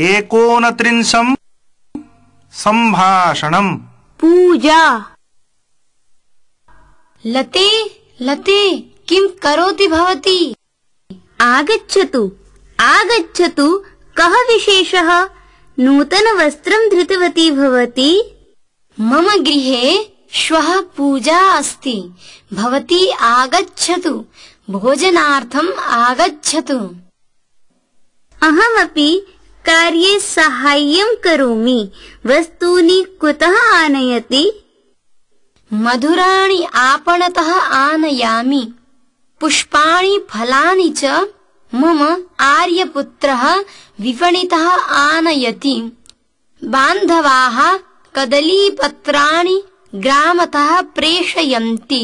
एकोनत्रिंशम् सम्भाषणम् पूजा लते लते किं करोति भवती आगच्छतु आगच्छतु कः विशेषः नूतनवस्त्रम् धृतवती भवती मम गृहे श्वः पूजा अस्ति भवती आगच्छतु भोजनार्थम् आगच्छतु अहमपि कार्ये साहाय्यम् करोमि वस्तूनि कुतः आनयति मधुराणि आपणतः आनयामि पुष्पाणि फलानि च मम आर्यपुत्रः विपणितः आनयति बान्धवाः कदलीपत्राणि ग्रामतः प्रेषयन्ति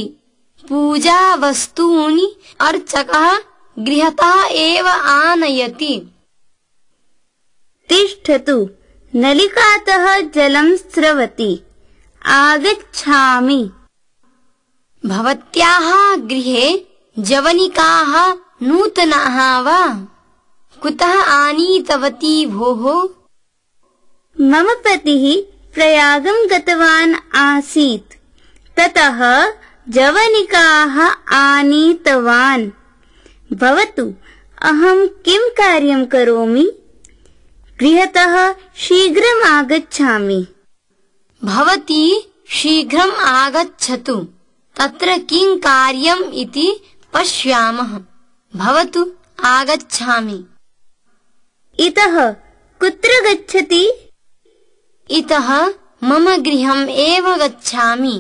पूजावस्तूनि अर्चकः गृहतः एव आनयति तिष्ठतु नलिकातः जलं स्रवति आगच्छामि भवत्याः गृहे जवनिकाः वा कुतः भोः मम पतिः प्रयागं गतवान् आसीत् ततः जवनिकाः भवतु अहम् किं कार्यं करोमि गृहतः शीघ्रम् आगच्छामि भवती शीघ्रम् आगच्छतु तत्र किं कार्यम् इति पश्यामः भवतु आगच्छामि इतः कुत्र गच्छति इतः मम गृहम् एव गच्छामि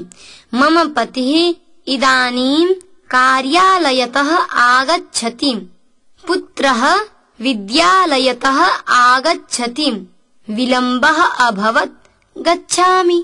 मम पतिः इदानीम् कार्यालयतः आगच्छति पुत्रः विद्यालयतः आगच्छति विलम्बः अभवत् गच्छामि